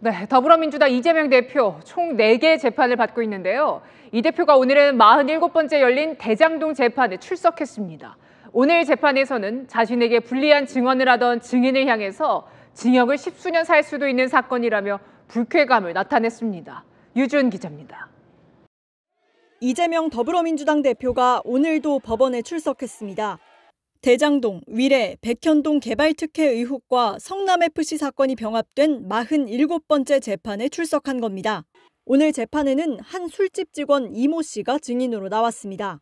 네, 더불어민주당 이재명 대표 총 4개 재판을 받고 있는데요. 이 대표가 오늘은 47번째 열린 대장동 재판에 출석했습니다. 오늘 재판에서는 자신에게 불리한 증언을 하던 증인을 향해서 징역을 십수년 살 수도 있는 사건이라며 불쾌감을 나타냈습니다. 유준 기자입니다. 이재명 더불어민주당 대표가 오늘도 법원에 출석했습니다. 대장동, 위례, 백현동 개발 특혜 의혹과 성남FC 사건이 병합된 47번째 재판에 출석한 겁니다. 오늘 재판에는 한 술집 직원 이모 씨가 증인으로 나왔습니다.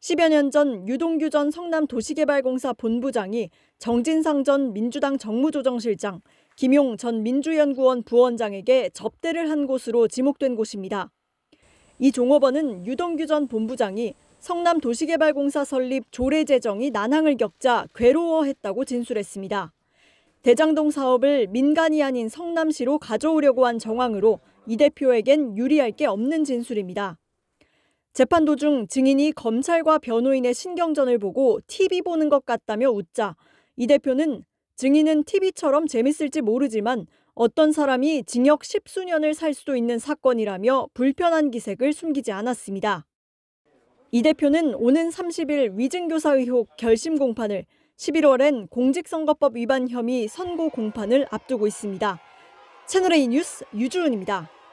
10여 년 전 유동규 전 성남도시개발공사 본부장이 정진상 전 민주당 정무조정실장, 김용 전 민주연구원 부원장에게 접대를 한 곳으로 지목된 곳입니다. 이 종업원은 유동규 전 본부장이 성남 도시개발공사 설립 조례 제정이 난항을 겪자 괴로워했다고 진술했습니다. 대장동 사업을 민간이 아닌 성남시로 가져오려고 한 정황으로 이 대표에겐 유리할 게 없는 진술입니다. 재판 도중 증인이 검찰과 변호인의 신경전을 보고 TV 보는 것 같다며 웃자 이 대표는 증인은 TV처럼 재밌을지 모르지만 어떤 사람이 징역 십수년을 살 수도 있는 사건이라며 불편한 기색을 숨기지 않았습니다. 이 대표는 오는 30일 위증교사 의혹 결심 공판을 11월엔 공직선거법 위반 혐의 선고 공판을 앞두고 있습니다. 채널A 뉴스 유주은입니다.